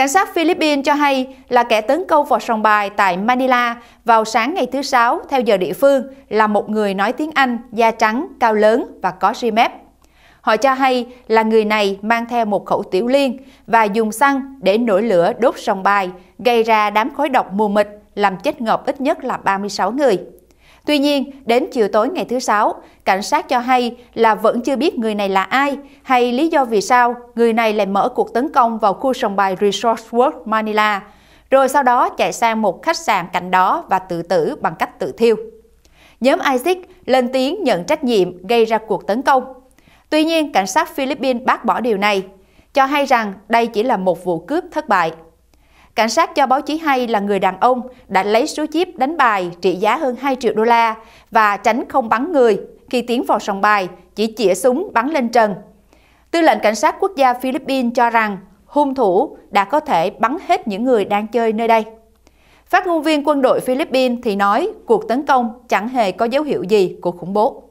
Cảnh sát Philippines cho hay là kẻ tấn công vào sòng bài tại Manila vào sáng ngày thứ Sáu theo giờ địa phương là một người nói tiếng Anh, da trắng, cao lớn và có ri mép. Họ cho hay là người này mang theo một khẩu tiểu liên và dùng xăng để nổi lửa đốt sòng bài, gây ra đám khói độc mù mịt làm chết ngợp ít nhất là 36 người. Tuy nhiên, đến chiều tối ngày thứ Sáu, cảnh sát cho hay là vẫn chưa biết người này là ai hay lý do vì sao người này lại mở cuộc tấn công vào khu sòng bài Resort World Manila, rồi sau đó chạy sang một khách sạn cạnh đó và tự tử bằng cách tự thiêu. Nhóm ISIS lên tiếng nhận trách nhiệm gây ra cuộc tấn công. Tuy nhiên, cảnh sát Philippines bác bỏ điều này, cho hay rằng đây chỉ là một vụ cướp thất bại. Cảnh sát cho báo chí hay là người đàn ông đã lấy số chip đánh bài trị giá hơn 2 triệu đô la và tránh không bắn người khi tiến vào sòng bài, chỉ chĩa súng bắn lên trần. Tư lệnh Cảnh sát Quốc gia Philippines cho rằng hung thủ đã có thể bắn hết những người đang chơi nơi đây. Phát ngôn viên quân đội Philippines thì nói cuộc tấn công chẳng hề có dấu hiệu gì của khủng bố.